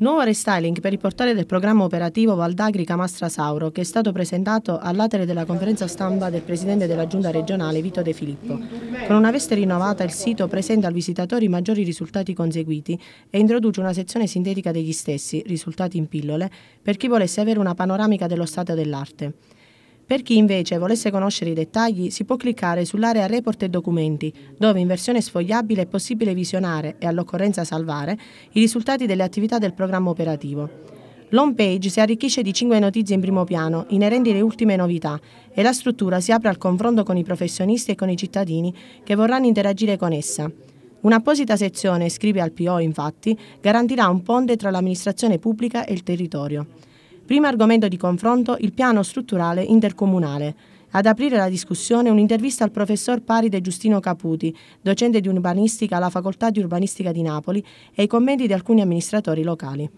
Nuovo restyling per il portale del programma operativo Valdagrica Sauro, che è stato presentato all'atere della conferenza stampa del presidente della giunta regionale Vito De Filippo. Con una veste rinnovata il sito presenta al visitatore i maggiori risultati conseguiti e introduce una sezione sintetica degli stessi, risultati in pillole, per chi volesse avere una panoramica dello stato dell'arte. Per chi invece volesse conoscere i dettagli si può cliccare sull'area Report e Documenti, dove in versione sfogliabile è possibile visionare e all'occorrenza salvare i risultati delle attività del programma operativo. L'home page si arricchisce di 5 notizie in primo piano, inerenti le ultime novità, e la struttura si apre al confronto con i professionisti e con i cittadini che vorranno interagire con essa. Un'apposita sezione, scrive al PO infatti, garantirà un ponte tra l'amministrazione pubblica e il territorio. Primo argomento di confronto il piano strutturale intercomunale. Ad aprire la discussione un'intervista al professor Paride Giustino Caputi, docente di urbanistica alla Facoltà di Urbanistica di Napoli, e i commenti di alcuni amministratori locali.